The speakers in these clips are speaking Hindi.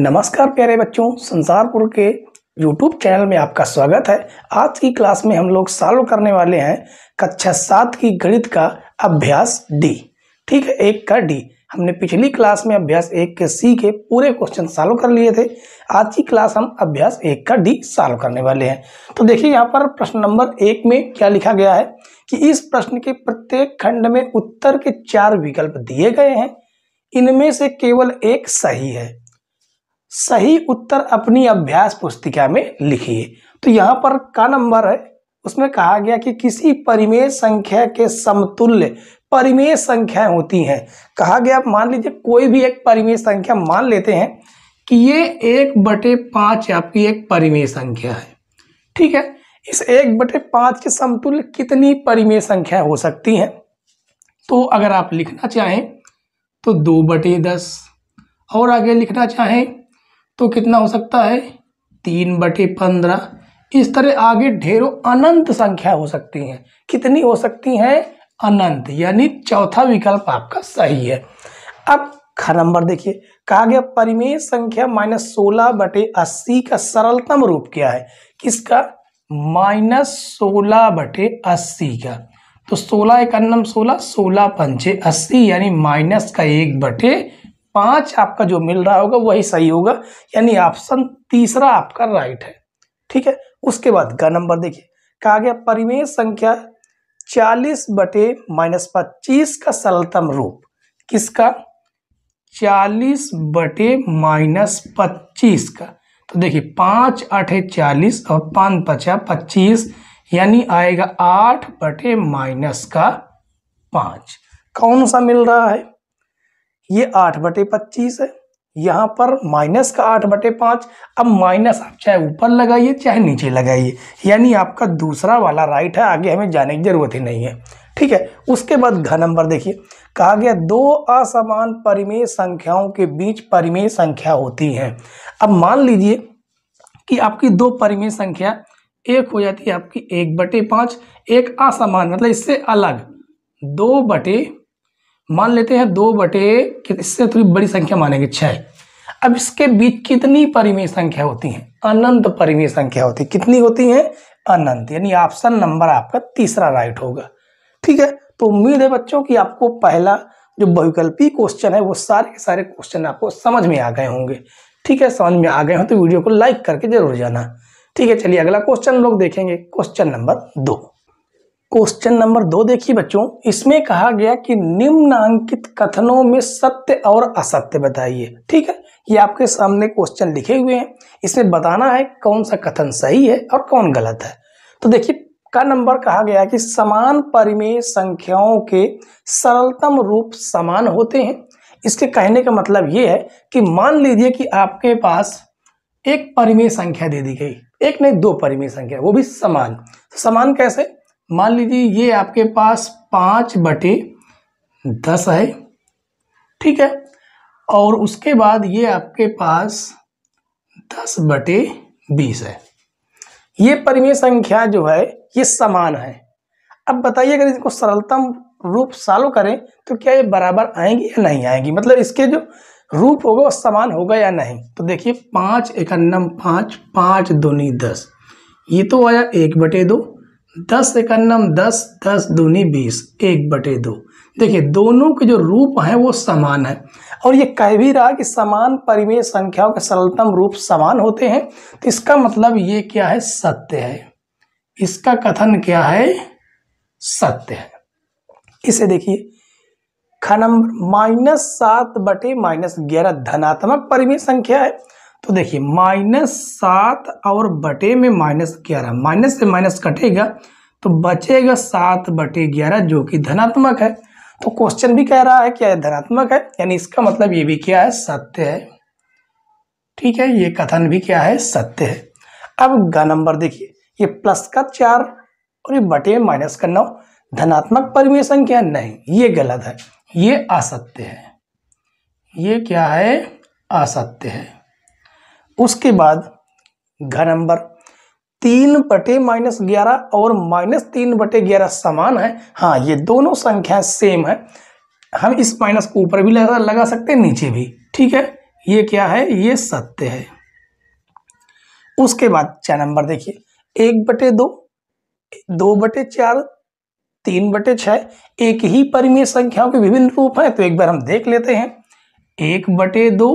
नमस्कार प्यारे बच्चों संसारपुर के यूट्यूब चैनल में आपका स्वागत है आज की क्लास में हम लोग सॉल्व करने वाले हैं कक्षा सात की गणित का अभ्यास डी ठीक है एक का डी हमने पिछली क्लास में अभ्यास एक के सी के पूरे क्वेश्चन सॉल्व कर लिए थे आज की क्लास हम अभ्यास एक का डी सॉल्व करने वाले हैं तो देखिए यहाँ पर प्रश्न नंबर एक में क्या लिखा गया है कि इस प्रश्न के प्रत्येक खंड में उत्तर के चार विकल्प दिए गए हैं इनमें से केवल एक सही है सही उत्तर अपनी अभ्यास पुस्तिका में लिखिए तो यहाँ पर का नंबर है उसमें कहा गया कि किसी परिमेय संख्या के समतुल्य परिमेय संख्याएं होती हैं कहा गया मान लीजिए कोई भी एक परिमेय संख्या मान लेते हैं कि ये एक बटे पाँच आपकी एक परिमेय संख्या है ठीक है इस एक बटे पाँच के समतुल्य कितनी परिमेय संख्या हो सकती हैं तो अगर आप लिखना चाहें तो दो बटे दस और आगे लिखना चाहें तो कितना हो सकता है तीन बटे पंद्रह इस तरह आगे ढेरों अनंत संख्या हो सकती हैं कितनी हो सकती हैं अनंत यानी चौथा विकल्प आपका सही है अब ख नंबर देखिए कहा गया परिमेय संख्या माइनस सोलह बटे अस्सी का सरलतम रूप क्या है किसका माइनस सोलह बटे अस्सी का तो सोलह एक अन्नम सोलह सोलह पंचे अस्सी यानी माइनस का एक बटे पांच आपका जो मिल रहा होगा वही सही होगा यानी ऑप्शन तीसरा आपका राइट है ठीक है उसके बाद ग नंबर देखिए कहा गया परिवेश संख्या चालीस बटे माइनस पच्चीस का सरलतम रूप किसका चालीस बटे माइनस पच्चीस का तो देखिए पाँच अठे चालीस और पाँच पचा पच्चीस यानी आएगा आठ बटे माइनस का पाँच कौन सा मिल रहा है ये आठ बटे पच्चीस है यहाँ पर माइनस का आठ बटे पाँच अब माइनस आप चाहे ऊपर लगाइए चाहे नीचे लगाइए यानी आपका दूसरा वाला राइट है आगे हमें जाने की ज़रूरत ही नहीं है ठीक है उसके बाद घ नंबर देखिए कहा गया दो असमान परिमेय संख्याओं के बीच परिमेय संख्या होती है अब मान लीजिए कि आपकी दो परिमेय संख्या एक हो जाती है आपकी एक बटे पाँच एक असमान मतलब इससे अलग दो बटे मान लेते हैं दो बटे इससे थोड़ी बड़ी संख्या मानेंगे छह अब इसके बीच कितनी परिमेय संख्या होती है अनंत परिमेय संख्या होती है कितनी होती है अनंत यानी ऑप्शन नंबर आपका तीसरा राइट होगा ठीक है तो उम्मीद है बच्चों कि आपको पहला जो बहुकल्पी क्वेश्चन है वो सारे के सारे क्वेश्चन आपको समझ में आ गए होंगे ठीक है समझ में आ गए हो तो वीडियो को लाइक करके जरूर जाना ठीक है चलिए अगला क्वेश्चन लोग देखेंगे क्वेश्चन नंबर दो क्वेश्चन नंबर दो देखिए बच्चों इसमें कहा गया कि निम्नांकित कथनों में सत्य और असत्य बताइए ठीक है ये आपके सामने क्वेश्चन लिखे हुए हैं इसमें बताना है कौन सा कथन सही है और कौन गलत है तो देखिए का नंबर कहा गया कि समान परिमेय संख्याओं के सरलतम रूप समान होते हैं इसके कहने का मतलब ये है कि मान लीजिए कि आपके पास एक परिमेय संख्या दे दी गई एक नहीं दो परिमेय संख्या वो भी समान तो समान कैसे मान लीजिए ये आपके पास पाँच बटे दस है ठीक है और उसके बाद ये आपके पास दस बटे बीस है ये परिमेय संख्या जो है ये समान है अब बताइए अगर इसको सरलतम रूप सालो करें तो क्या ये बराबर आएंगी या नहीं आएंगी मतलब इसके जो रूप होगा वो समान होगा या नहीं तो देखिए पाँच एकन्नम पाँच पाँच दूनी दस ये तो आया एक बटे दो दस इकन्नम दस दस दूनी बीस एक बटे दो देखिए दोनों के जो रूप हैं वो समान है और ये कह भी रहा कि समान परिमेय संख्याओं के सरलतम रूप समान होते हैं तो इसका मतलब ये क्या है सत्य है इसका कथन क्या है सत्य है इसे देखिए ख नंबर माइनस सात बटे माइनस ग्यारह धनात्मक परिमेय संख्या है तो देखिए माइनस सात और बटे में माइनस ग्यारह माइनस से माइनस कटेगा तो बचेगा सात बटे ग्यारह जो कि धनात्मक है तो क्वेश्चन भी कह रहा है क्या धनात्मक है यानी इसका मतलब ये भी क्या है सत्य है ठीक है ये कथन भी क्या है सत्य है अब ग नंबर देखिए ये प्लस का चार और ये बटे में माइनस का नौ धनात्मक परिमेय संख्या नहीं ये गलत है ये असत्य है ये क्या है असत्य है उसके बाद घर नंबर तीन बटे माइनस ग्यारह और माइनस तीन बटे ग्यारह समान है हाँ ये दोनों संख्या सेम है हम इस माइनस को ऊपर भी लगा लगा सकते हैं नीचे भी ठीक है ये क्या है ये सत्य है उसके बाद चार नंबर देखिए एक बटे दो दो बटे चार तीन बटे छः एक ही परिमेय संख्याओं के विभिन्न रूप हैं तो एक बार हम देख लेते हैं एक बटे दो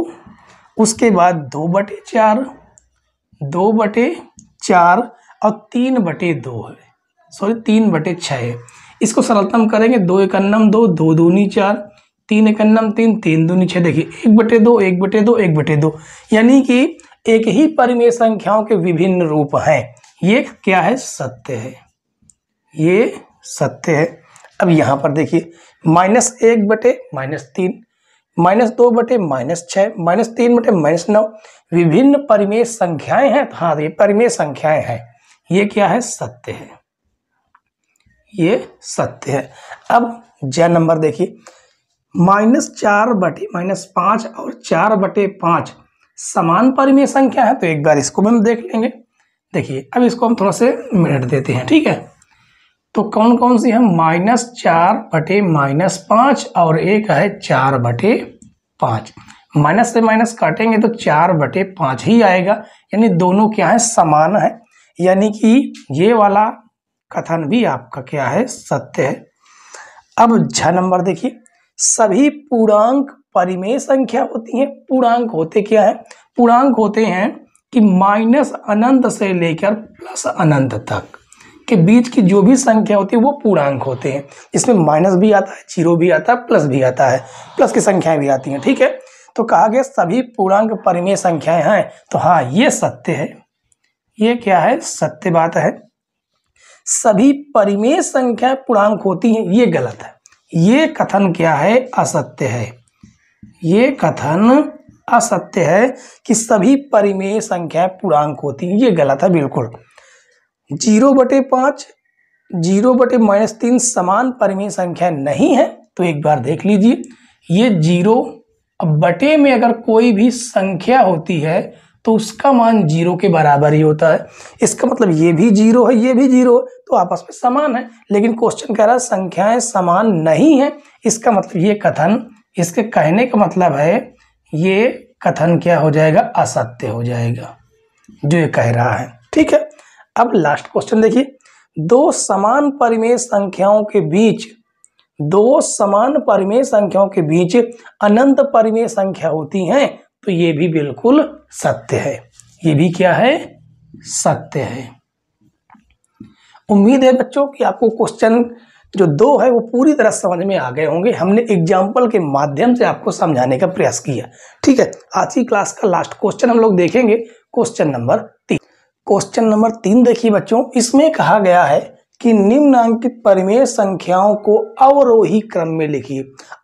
उसके बाद दो बटे चार दो बटे चार और तीन बटे दो है सॉरी तीन बटे छः है इसको सरलतम करेंगे दो इकन्नम दो दो दूनी चार तीन इकन्नम तीन तीन दूनी छः देखिए एक बटे दो एक बटे दो एक बटे दो यानी कि एक ही परिमेय संख्याओं के विभिन्न रूप हैं ये क्या है सत्य है ये सत्य है अब यहाँ पर देखिए माइनस एक बटे माइनस तीन माइनस दो बटे माइनस छः माइनस तीन बटे माइनस नौ विभिन्न परिमेय संख्याएं हैं तो हाँ ये परिमेय संख्याएं हैं ये क्या है सत्य है ये सत्य है अब जय नंबर देखिए माइनस चार बटे माइनस पाँच और चार बटे पाँच समान परिमेय संख्या है तो एक बार इसको भी हम देख लेंगे देखिए अब इसको हम थोड़ा से मिनट देते हैं ठीक है तो कौन कौन सी है माइनस चार बटे माइनस पाँच और एक है चार बटे पाँच माइनस से माइनस काटेंगे तो चार बटे पाँच ही आएगा यानी दोनों क्या है समान है यानी कि ये वाला कथन भी आपका क्या है सत्य है अब छ नंबर देखिए सभी पूर्णांक परिमेय संख्या होती है पूर्णांक होते क्या है पूर्णांक होते हैं कि माइनस अनंत से लेकर प्लस अनंत तक के बीच की जो भी संख्या होती है वो पूर्णांक होते हैं इसमें माइनस भी आता है जीरो भी आता है प्लस भी आता है प्लस की संख्याएं भी आती हैं ठीक है तो कहा गया सभी पूर्णांक परिमेय संख्याएं हैं तो हाँ ये सत्य है ये क्या है सत्य बात है सभी परिमेय संख्या पूर्णांक होती हैं ये गलत है ये कथन क्या है असत्य है ये कथन असत्य है कि सभी परिमेय संख्या पूर्णांक होती हैं ये गलत है बिल्कुल जीरो बटे पाँच जीरो बटे माइनस तीन समान परिमेय संख्या नहीं है तो एक बार देख लीजिए ये जीरो बटे में अगर कोई भी संख्या होती है तो उसका मान जीरो के बराबर ही होता है इसका मतलब ये भी जीरो है ये भी जीरो है तो आपस में समान है लेकिन क्वेश्चन कह रहा है संख्याएं समान नहीं है इसका मतलब ये कथन इसके कहने का मतलब है ये कथन क्या हो जाएगा असत्य हो जाएगा जो ये कह रहा है ठीक है अब लास्ट क्वेश्चन देखिए दो समान परिमेय संख्याओं के बीच दो समान परिमेय संख्याओं के बीच अनंत परिमेय संख्या होती हैं तो ये भी बिल्कुल सत्य है ये भी क्या है सत्य है उम्मीद है बच्चों कि आपको क्वेश्चन जो दो है वो पूरी तरह समझ में आ गए होंगे हमने एग्जाम्पल के माध्यम से आपको समझाने का प्रयास किया ठीक है आज की क्लास का लास्ट क्वेश्चन हम लोग देखेंगे क्वेश्चन नंबर तीन क्वेश्चन नंबर तीन देखिए बच्चों इसमें कहा गया है कि निम्नांकित परिमेय संख्याओं को अवरोही क्रम में लिखिए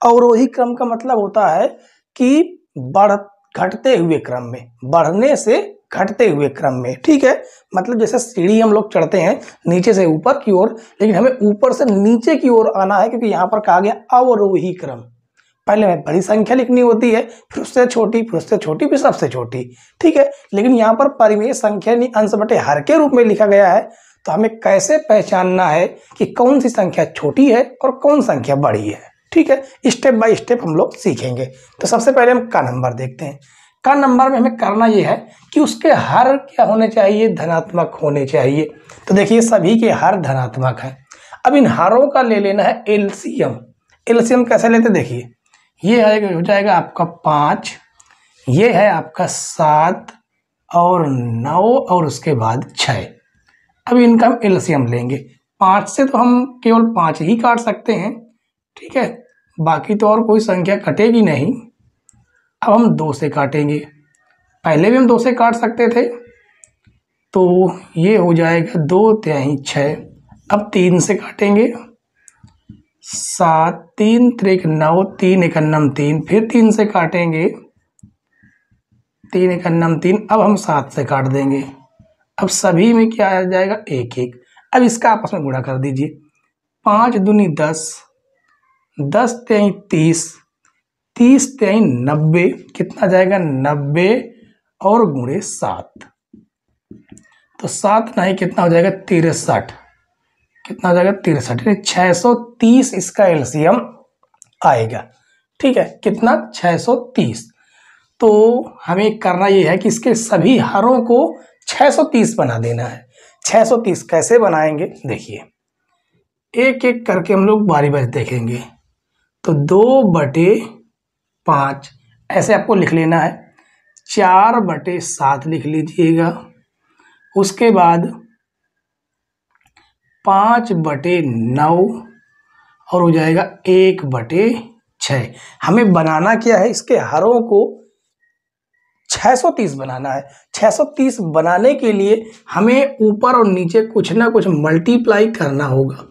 अवरोही क्रम का मतलब होता है कि बढ़ घटते हुए क्रम में बढ़ने से घटते हुए क्रम में ठीक है मतलब जैसे सीढ़ी हम लोग चढ़ते हैं नीचे से ऊपर की ओर लेकिन हमें ऊपर से नीचे की ओर आना है क्योंकि यहाँ पर कहा गया अवरोही क्रम पहले हमें बड़ी संख्या लिखनी होती है फिर उससे छोटी फिर उससे छोटी फिर सबसे छोटी ठीक है लेकिन यहाँ पर परिमेय संख्या नहीं अंश बटे हर के रूप में लिखा गया है तो हमें कैसे पहचानना है कि कौन सी संख्या छोटी है और कौन संख्या बड़ी है ठीक है स्टेप बाय स्टेप हम लोग सीखेंगे तो सबसे पहले हम का नंबर देखते हैं का नंबर में हमें करना यह है कि उसके हर क्या होने चाहिए धनात्मक होने चाहिए तो देखिए सभी के हर धनात्मक हैं अब इन हारों का ले लेना है एलसीएम एलसीएम कैसे लेते देखिए ये है हो जाएगा आपका पाँच ये है आपका सात और नौ और उसके बाद छः अब इनका हम एल्सियम लेंगे पाँच से तो हम केवल पाँच ही काट सकते हैं ठीक है बाकी तो और कोई संख्या कटेगी नहीं अब हम दो से काटेंगे पहले भी हम दो से काट सकते थे तो ये हो जाएगा दो त्याही छः अब तीन से काटेंगे सात तीन त्रिक नौ तीन इकन्नम तीन फिर तीन से काटेंगे तीन इकन्नम तीन अब हम सात से काट देंगे अब सभी में क्या आ जाएगा एक एक अब इसका आपस में गुणा कर दीजिए पाँच दूनी दस दस तेई तीस तीस तेई नब्बे कितना जाएगा नब्बे और गुणे सात तो सात नहीं कितना हो जाएगा तिरसठ कितना जाएगा तिरसठ यानी छः सौ तीस इसका एलसीएम आएगा ठीक है कितना छः सौ तीस तो हमें करना ये है कि इसके सभी हरों को छः सौ तीस बना देना है छः सौ तीस कैसे बनाएंगे देखिए एक एक करके हम लोग बारी बारी देखेंगे तो दो बटे पाँच ऐसे आपको लिख लेना है चार बटे सात लिख लीजिएगा उसके बाद पाँच बटे नौ और हो जाएगा एक बटे छः हमें बनाना क्या है इसके हरों को 630 बनाना है 630 बनाने के लिए हमें ऊपर और नीचे कुछ ना कुछ मल्टीप्लाई करना होगा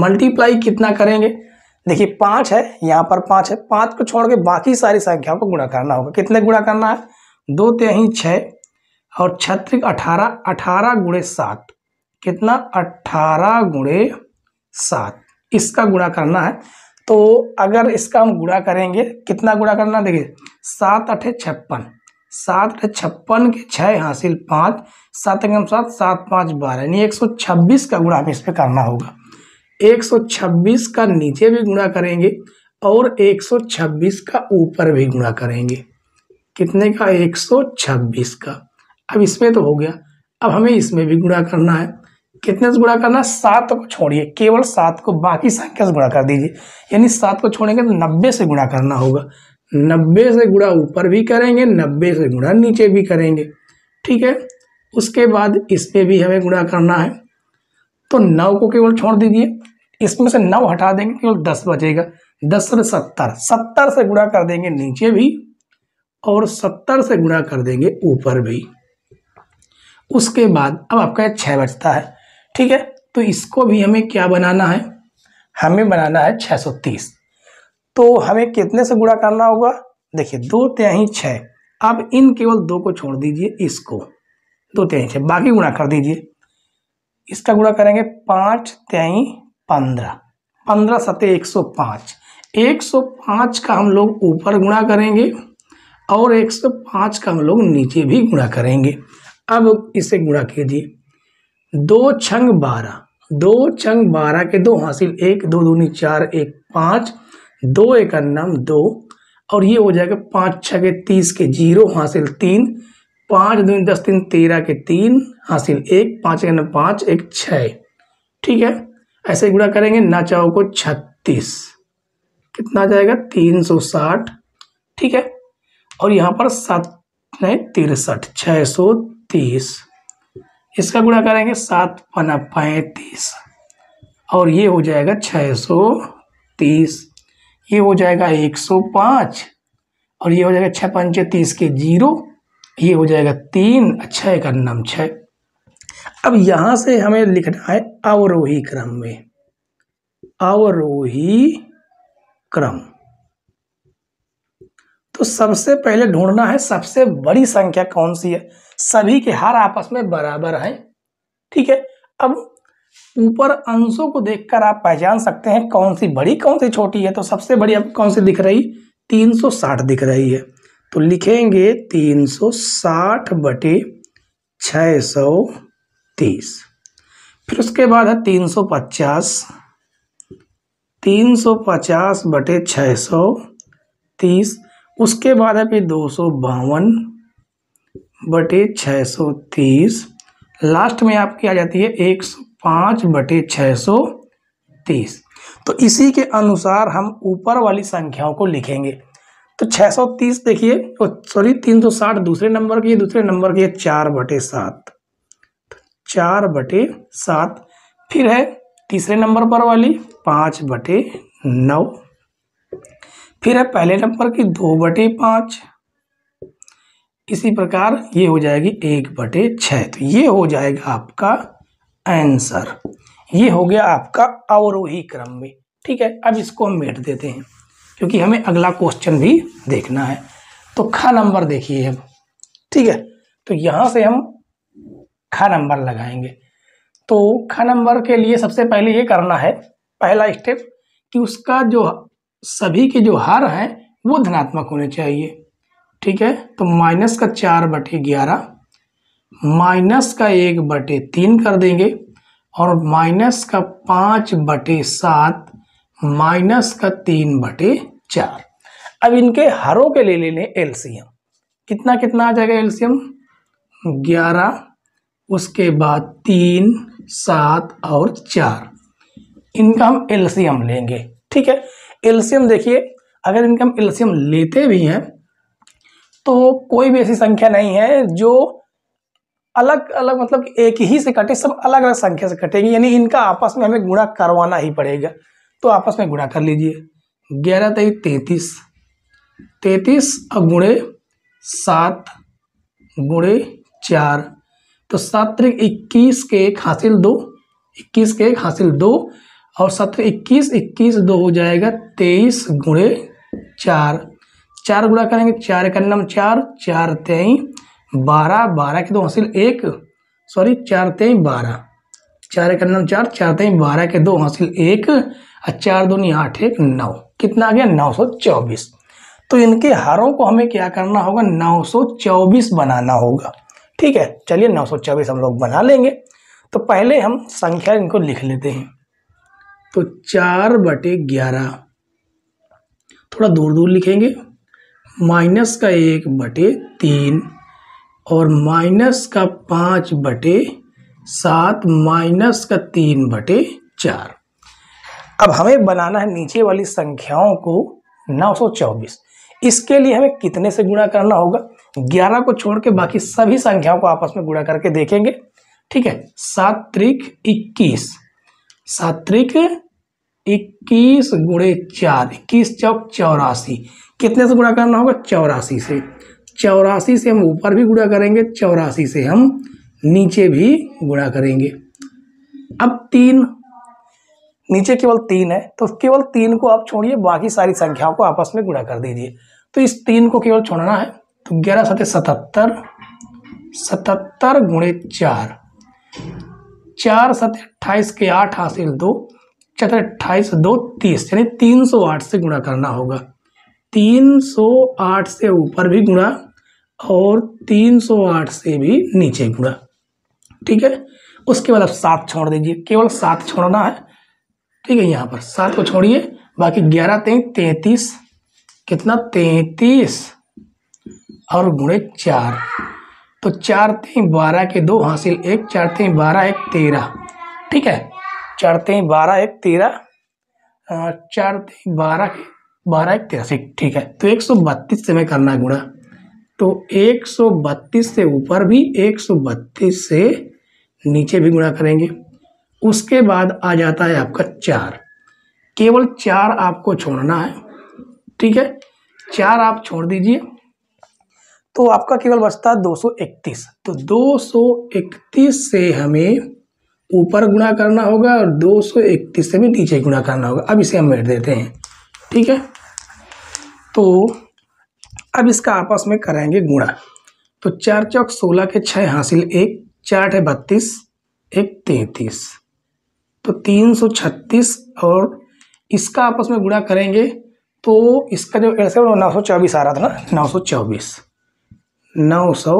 मल्टीप्लाई कितना करेंगे देखिए पाँच है यहाँ पर पाँच है पाँच को छोड़ के बाकी सारी संख्याओं को गुणा करना होगा कितने गुणा करना है दो तेहीं छः और छत्रिक अठारह अठारह गुणे सात कितना अट्ठारह गुणे सात इसका गुणा करना है तो अगर इसका हम गुणा करेंगे कितना गुणा करना देखिए सात अठे छप्पन सात अठे छप्पन के छः हासिल पाँच सात एक सात सात पाँच बारह यानी एक सौ छब्बीस का गुणा हमें इस पर करना होगा एक सौ छब्बीस का नीचे भी गुणा करेंगे और एक सौ छब्बीस का ऊपर भी गुणा करेंगे कितने का एक सौ छब्बीस का अब इसमें तो हो गया अब हमें इसमें भी गुणा करना है कितने से गुणा करना सात को छोड़िए केवल सात को बाकी संख्या से गुणा कर दीजिए यानी सात को छोड़ेंगे तो नब्बे से गुणा करना होगा नब्बे से गुणा ऊपर भी करेंगे नब्बे से गुणा नीचे भी करेंगे ठीक है उसके बाद इस पर भी हमें गुणा करना है तो नौ को केवल छोड़ दीजिए इसमें से नौ हटा देंगे केवल दस बचेगा दस से सत्तर सत्तर से गुणा कर देंगे नीचे भी और सत्तर से गुणा कर देंगे ऊपर भी उसके बाद अब आपका छः बचता है ठीक है तो इसको भी हमें क्या बनाना है हमें बनाना है 630 तो हमें कितने से गुणा करना होगा देखिए दो त्याही छः अब इन केवल दो को छोड़ दीजिए इसको दो त्याही छः बाकी गुणा कर दीजिए इसका गुणा करेंगे पाँच त्याही पंद्रह पंद्रह सतह एक सौ पाँच एक सौ पाँच का हम लोग ऊपर गुणा करेंगे और एक सौ पाँच का हम लोग नीचे भी गुणा करेंगे अब इसे गुणा कीजिए दो छंग बारह दो छंग बारह के दो हासिल एक दो दूनी चार एक पाँच दो एक अन्नम दो और ये हो जाएगा पाँच छ के तीस के जीरो हासिल तीन पाँच दूनी दस तीन तेरह के तीन हासिल एक पाँच एक पाँच एक छः ठीक है ऐसे गुणा करेंगे ना चाहो को छत्तीस कितना आ जाएगा तीन सौ साठ ठीक है और यहाँ पर सात नहीं तिरसठ छः सौ तीस इसका गुणा करेंगे सात पना पैंतीस और ये हो जाएगा छः सौ तीस ये हो जाएगा एक सौ पाँच और ये हो जाएगा छः पंचे तीस के जीरो ये हो जाएगा तीन छः का नम छ अब यहाँ से हमें लिखना है अवरोही क्रम में अवरोही क्रम तो सबसे पहले ढूंढना है सबसे बड़ी संख्या कौन सी है सभी के हार आपस में बराबर हैं ठीक है अब ऊपर अंशों को देखकर आप पहचान सकते हैं कौन सी बड़ी कौन सी छोटी है तो सबसे बड़ी अब कौन सी दिख रही 360 दिख रही है तो लिखेंगे 360 बटे तीस फिर उसके बाद है 350 पचास बटे तीस उसके बाद है फिर दो सौ बावन बटे छः सौ तीस लास्ट में आपकी आ जाती है एक सौ पाँच बटे छः सौ तीस तो इसी के अनुसार हम ऊपर वाली संख्याओं को लिखेंगे तो 630 देखिए तीन सॉरी 360 दूसरे नंबर की दूसरे नंबर की है चार बटे सात तो चार बटे सात फिर है तीसरे नंबर पर वाली पाँच बटे नौ फिर है पहले नंबर की दो बटे पाँच इसी प्रकार ये हो जाएगी एक बटे छः तो ये हो जाएगा आपका आंसर ये हो गया आपका अवरोही क्रम में ठीक है अब इसको हम मेट देते हैं क्योंकि हमें अगला क्वेश्चन भी देखना है तो खा नंबर देखिए अब ठीक है तो यहाँ से हम खा नंबर लगाएंगे तो खा नंबर के लिए सबसे पहले ये करना है पहला स्टेप कि उसका जो सभी के जो हर हैं वो धनात्मक होने चाहिए ठीक है तो माइनस का चार बटे ग्यारह माइनस का एक बटे तीन कर देंगे और माइनस का पाँच बटे सात माइनस का तीन बटे चार अब इनके हरों के ले ले लें एलसीएम कितना कितना आ जाएगा एलसीएम ग्यारह उसके बाद तीन सात और चार इनका हम एलसीएम लेंगे ठीक है एलसीएम देखिए अगर इनका हम एलसीएम लेते भी हैं तो कोई भी ऐसी संख्या नहीं है जो अलग अलग मतलब एक ही से कटे सब अलग अलग संख्या से कटेगी यानी इनका आपस में हमें गुणा करवाना ही पड़ेगा तो आपस में गुणा कर लीजिए ग्यारह तेई तैंतीस तैतीस और गुणे सात गुणे चार तो सत्र इक्कीस के एक हासिल दो इक्कीस के एक हासिल दो और सत्र इक्कीस इक्कीस दो हो जाएगा तेईस गुणे चार चार गुणा करेंगे चार कन्नम चार चार तेई बारह बारह के दो हासिल एक सॉरी चार तेई बारह चार कन्नम चार चार तेई बारह के दो हासिल एक और चार दूनी आठ एक नौ कितना आ गया नौ सौ चौबीस तो इनके हारों को हमें क्या करना होगा नौ सौ चौबीस बनाना होगा ठीक है चलिए नौ सौ चौबीस हम लोग बना लेंगे तो पहले हम संख्या इनको लिख लेते हैं तो चार बटे ग्यारह थोड़ा दूर दूर लिखेंगे माइनस का एक बटे तीन और माइनस का पाँच बटे सात माइनस का तीन बटे चार अब हमें बनाना है नीचे वाली संख्याओं को 924 इसके लिए हमें कितने से गुणा करना होगा 11 को छोड़ के बाकी सभी संख्याओं को आपस में गुणा करके देखेंगे ठीक है सात त्रिक इक्कीस सात त्रिक इक्कीस गुणे चार इक्कीस चौक चौरासी कितने से गुणा करना होगा चौरासी से चौरासी से हम ऊपर भी गुणा करेंगे चौरासी से हम नीचे भी गुणा करेंगे अब तीन नीचे केवल तीन है तो केवल तीन को आप छोड़िए बाकी सारी संख्याओं को आपस में गुणा कर दीजिए तो इस तीन को केवल छोड़ना है तो ग्यारह सत्य सतहत्तर सतहत्तर गुणे चार चार सत्य अट्ठाईस के आठ हासिल दो चतर अट्ठाईस दो तीस यानी तीन सौ आठ से गुणा करना होगा 308 से ऊपर भी गुणा और 308 से भी नीचे गुणा ठीक है उसके बाद आप सात छोड़ दीजिए केवल सात छोड़ना है ठीक है यहाँ पर सात को छोड़िए बाकी ग्यारह तेईस तैतीस कितना तैतीस और गुणे चार तो चार तीन बारह के दो हासिल एक चार तीन बारह एक तेरह ठीक है चार तीन बारह एक तेरह चार तीन बारह के बारह एक तिरासी ठीक है तो एक सौ बत्तीस से मैं करना है गुणा तो एक सौ बत्तीस से ऊपर भी एक सौ बत्तीस से नीचे भी गुणा करेंगे उसके बाद आ जाता है आपका चार केवल चार आपको छोड़ना है ठीक है चार आप छोड़ दीजिए तो आपका केवल बचता है दो सौ इकतीस तो दो सौ इकतीस से हमें ऊपर गुणा करना होगा और दो सौ इकतीस से भी नीचे गुणा करना होगा अब इसे हम मेट देते हैं ठीक है तो अब इसका आपस में करेंगे गुणा तो चार चौक सोलह के छः हासिल एक चार अठे बत्तीस एक तैंतीस तो तीन सौ छत्तीस और इसका आपस में गुणा करेंगे तो इसका जो ऐसे नौ सौ चौबीस आ रहा था ना नौ सौ चौबीस नौ सौ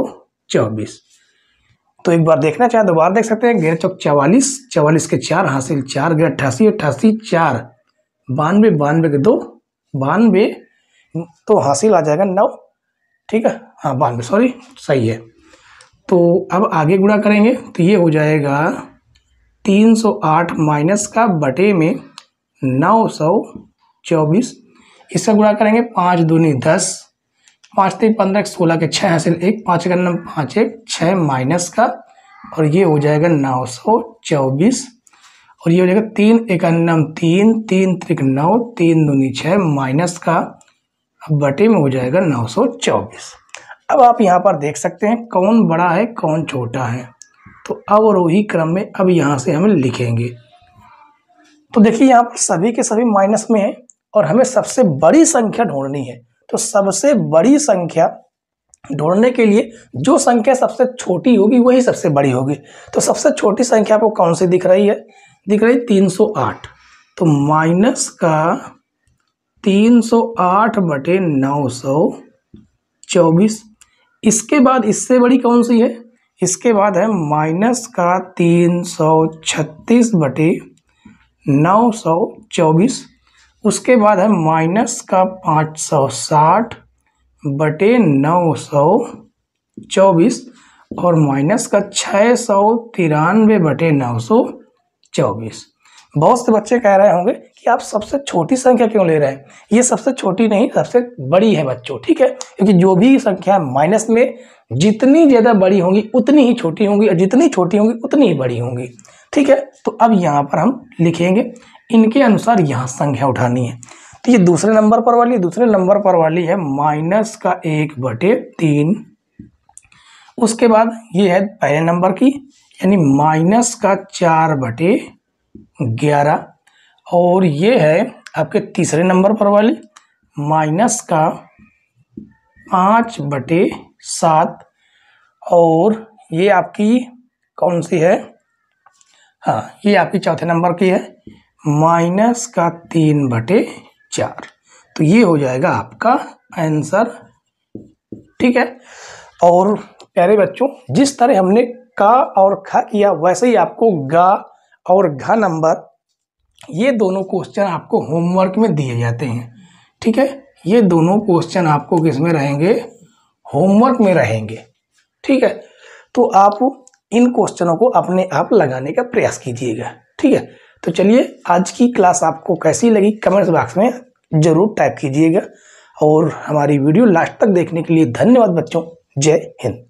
चौबीस तो एक बार देखना चाहे दोबारा देख सकते हैं ग्यारह चौक चवालीस चवालीस के चार हासिल चार ग्यारह अट्ठासी अट्ठासी चार बानवे बानवे के दो बानवे तो हासिल आ जाएगा नौ ठीक है हाँ बानवे सॉरी सही है तो अब आगे गुणा करेंगे तो ये हो जाएगा तीन सौ आठ माइनस का बटे में नौ सौ चौबीस इसका गुणा करेंगे पाँच दूनी दस पाँच तीन पंद्रह सोलह के छः हासिल एक पाँच का नंबर पाँच एक छः माइनस का और ये हो जाएगा नौ सौ चौबीस और ये हो जाएगा तीन इक्यानवे तीन तीन त्रिक नौ तीन दूनी छः माइनस का बटे में हो जाएगा नौ सौ चौबीस अब आप यहाँ पर देख सकते हैं कौन बड़ा है कौन छोटा है तो अवरोही क्रम में अब यहाँ से हम लिखेंगे तो देखिए यहाँ पर सभी के सभी माइनस में है और हमें सबसे बड़ी संख्या ढूंढनी है तो सबसे बड़ी संख्या ढूंढने के लिए जो संख्या सबसे छोटी होगी वही सबसे बड़ी होगी तो सबसे छोटी संख्या आपको कौन सी दिख रही है दिख रही तीन सौ आठ तो माइनस का तीन सौ आठ बटे नौ सौ चौबीस इसके बाद इससे बड़ी कौन सी है इसके बाद है माइनस का तीन सौ छत्तीस बटे नौ सौ चौबीस उसके बाद है माइनस का पाँच सौ साठ बटे नौ सौ चौबीस और माइनस का छः सौ तिरानवे बटे नौ सौ चौबीस बहुत से बच्चे कह रहे होंगे कि आप सबसे छोटी संख्या क्यों ले रहे हैं ये सबसे छोटी नहीं सबसे बड़ी है बच्चों ठीक है क्योंकि जो भी संख्या माइनस में जितनी ज़्यादा बड़ी होंगी उतनी ही छोटी होंगी और जितनी छोटी होंगी उतनी ही बड़ी होंगी ठीक है तो अब यहाँ पर हम लिखेंगे इनके अनुसार यहाँ संख्या उठानी है तो ये दूसरे नंबर पर वाली दूसरे नंबर पर वाली है माइनस का एक बटे तीन उसके बाद ये है पहले नंबर की यानी माइनस का चार बटे ग्यारह और ये है आपके तीसरे नंबर पर वाली माइनस का पाँच बटे सात और ये आपकी कौन सी है हाँ ये आपकी चौथे नंबर की है माइनस का तीन बटे चार तो ये हो जाएगा आपका आंसर ठीक है और प्यारे बच्चों जिस तरह हमने का और खा किया वैसे ही आपको गा और घ नंबर ये दोनों क्वेश्चन आपको होमवर्क में दिए जाते हैं ठीक है ये दोनों क्वेश्चन आपको किस में रहेंगे होमवर्क में रहेंगे ठीक है तो आप इन क्वेश्चनों को अपने आप लगाने का प्रयास कीजिएगा ठीक है तो चलिए आज की क्लास आपको कैसी लगी कमेंट्स बॉक्स में ज़रूर टाइप कीजिएगा और हमारी वीडियो लास्ट तक देखने के लिए धन्यवाद बच्चों जय हिंद